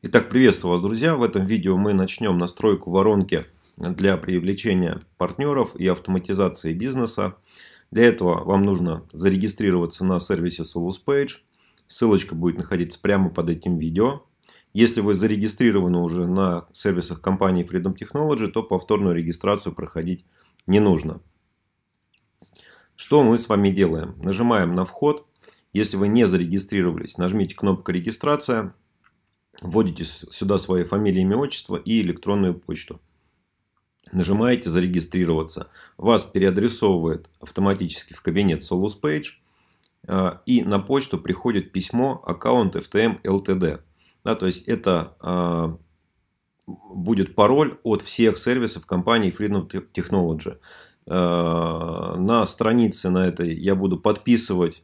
Итак, приветствую вас, друзья! В этом видео мы начнем настройку воронки для привлечения партнеров и автоматизации бизнеса. Для этого вам нужно зарегистрироваться на сервисе SolusPage. Ссылочка будет находиться прямо под этим видео. Если вы зарегистрированы уже на сервисах компании Freedom Technology, то повторную регистрацию проходить не нужно. Что мы с вами делаем? Нажимаем на вход. Если вы не зарегистрировались, нажмите кнопку «Регистрация». Вводите сюда свои фамилии, имя, отчество и электронную почту. Нажимаете «Зарегистрироваться». Вас переадресовывает автоматически в кабинет Solus Page. А, и на почту приходит письмо аккаунт FTM LTD. Да, то есть это а, будет пароль от всех сервисов компании Freedom Technology. А, на странице на этой я буду подписывать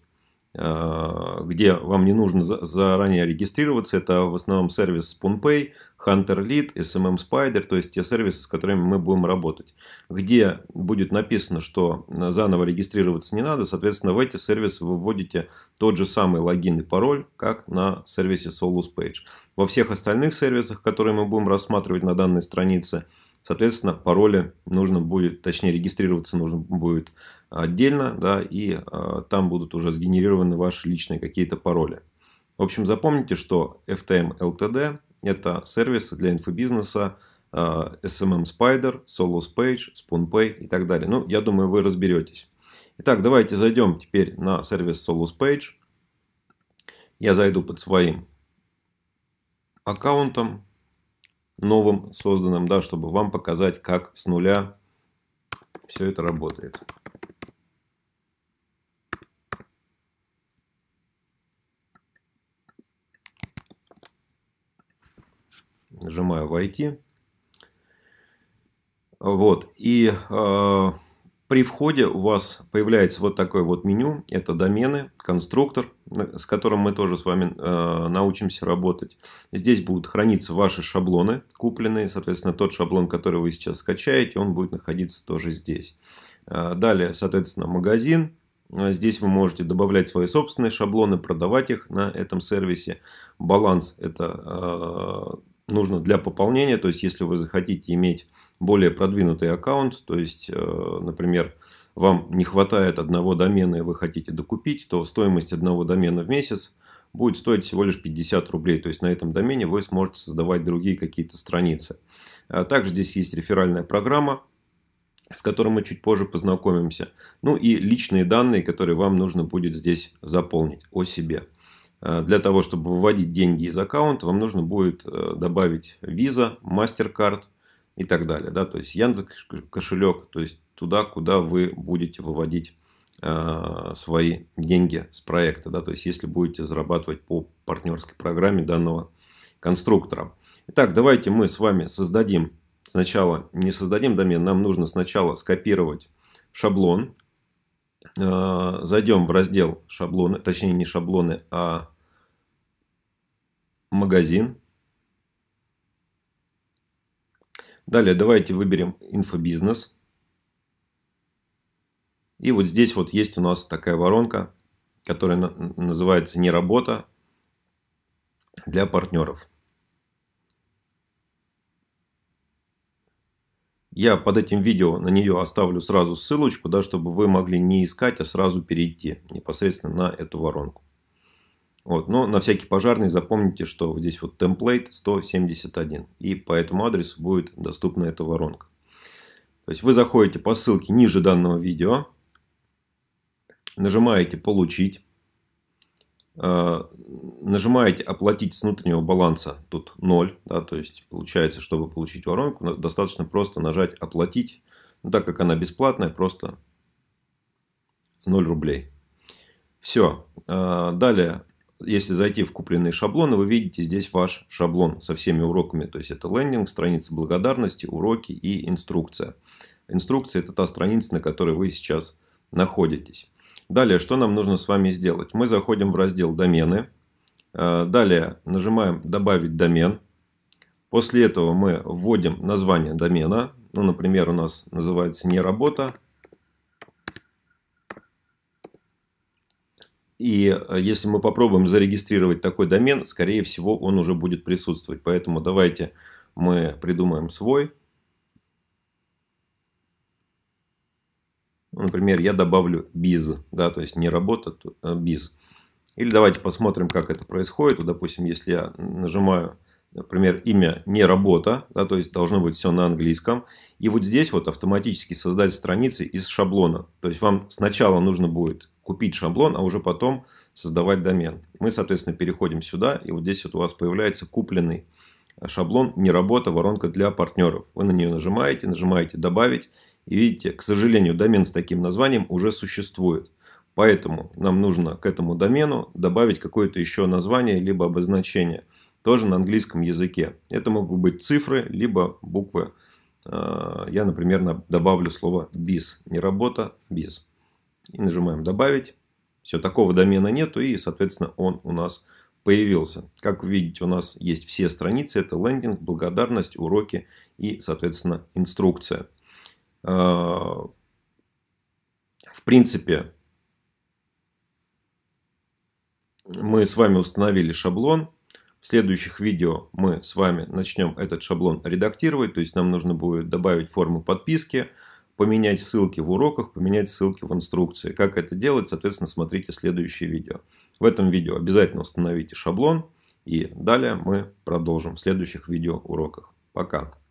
а, где вам не нужно заранее регистрироваться. Это в основном сервис SpoonPay, Hunter Lead, SMM Spider, то есть те сервисы, с которыми мы будем работать. Где будет написано, что заново регистрироваться не надо, соответственно, в эти сервисы вы вводите тот же самый логин и пароль, как на сервисе Solus Page. Во всех остальных сервисах, которые мы будем рассматривать на данной странице, соответственно, пароли нужно будет, точнее, регистрироваться нужно будет отдельно, да, и э, там будут уже сгенерированы ваши личные какие-то пароли. В общем, запомните, что FTM LTD – это сервисы для инфобизнеса э, SMM Spider, Solos Page, SpoonPay и так далее. Ну, я думаю, вы разберетесь. Итак, давайте зайдем теперь на сервис Solos Page. Я зайду под своим аккаунтом новым созданным, да, чтобы вам показать, как с нуля все это работает. нажимаю «Войти». Вот, и э, при входе у вас появляется вот такое вот меню, это домены, конструктор, с которым мы тоже с вами э, научимся работать. Здесь будут храниться ваши шаблоны купленные, соответственно, тот шаблон, который вы сейчас скачаете, он будет находиться тоже здесь. Э, далее, соответственно, магазин, э, Здесь вы можете добавлять свои собственные шаблоны, продавать их на этом сервисе. Баланс – это э, нужно для пополнения. То есть, если вы захотите иметь более продвинутый аккаунт, то есть, э, например, вам не хватает одного домена и вы хотите докупить, то стоимость одного домена в месяц будет стоить всего лишь 50 рублей. То есть на этом домене вы сможете создавать другие какие-то страницы. А также здесь есть реферальная программа, с которой мы чуть позже познакомимся. Ну и личные данные, которые вам нужно будет здесь заполнить о себе. Э, для того, чтобы выводить деньги из аккаунта, вам нужно будет э, добавить Visa, MasterCard и так далее. Да? То есть Яндекс кошелек, то есть туда, куда вы будете выводить э, свои деньги с проекта. Да? То есть если будете зарабатывать по партнерской программе данного конструктора. Итак, давайте мы с вами создадим сначала, не создадим домен, нам нужно сначала скопировать шаблон. Зайдем в раздел шаблоны, точнее не шаблоны, а магазин. Далее давайте выберем инфобизнес. И вот здесь вот есть у нас такая воронка, которая называется «Не работа для партнеров». Я под этим видео на нее оставлю сразу ссылочку, да, чтобы вы могли не искать, а сразу перейти непосредственно на эту воронку. Вот, но на всякий пожарный запомните, что здесь вот template 171. И по этому адресу будет доступна эта воронка. То есть вы заходите по ссылке ниже данного видео. Нажимаете «Получить». Э, нажимаете «Оплатить с внутреннего баланса». Тут 0. Да, то есть получается, чтобы получить воронку, достаточно просто нажать «Оплатить». Но ну, так как она бесплатная, просто 0 рублей. Все. Э, далее если зайти в купленные шаблоны, вы видите здесь ваш шаблон со всеми уроками. То есть это лендинг, страница благодарности, уроки и инструкция. Инструкция – это та страница, на которой вы сейчас находитесь. Далее, что нам нужно с вами сделать? Мы заходим в раздел «Домены». Э, далее нажимаем «Добавить домен». После этого мы вводим название домена. Ну, например, у нас называется не работа, И э, если мы попробуем зарегистрировать такой домен, скорее всего, он уже будет присутствовать. Поэтому давайте мы придумаем свой. Например, я добавлю biz, да, то есть не работа, а э, biz. Или давайте посмотрим, как это происходит. Допустим, если я нажимаю, например, имя не работа, да, то есть должно быть все на английском. И вот здесь вот автоматически создать страницы из шаблона. То есть вам сначала нужно будет купить шаблон, а уже потом создавать домен. Мы, соответственно, переходим сюда, и вот здесь вот у вас появляется купленный э, шаблон «Не работа, воронка для партнеров». Вы на нее нажимаете, нажимаете «Добавить», и видите, к сожалению, домен с таким названием уже существует. Поэтому нам нужно к этому домену добавить какое-то еще название, либо обозначение, тоже на английском языке. Это могут быть цифры, либо буквы. Э, я, например, добавлю слово «биз». Не работа, «биз» и нажимаем «Добавить». Все, такого домена нету и, соответственно, он у нас появился. Как видите, у нас есть все страницы. Это лендинг, благодарность, уроки и, соответственно, инструкция. А, в принципе, мы с вами установили шаблон. В следующих видео мы с вами начнем этот шаблон редактировать. То есть нам нужно будет добавить форму подписки, поменять ссылки в уроках, поменять ссылки в инструкции. Как это делать, соответственно, смотрите следующее видео. В этом видео обязательно установите шаблон и далее мы продолжим в следующих видео уроках. Пока!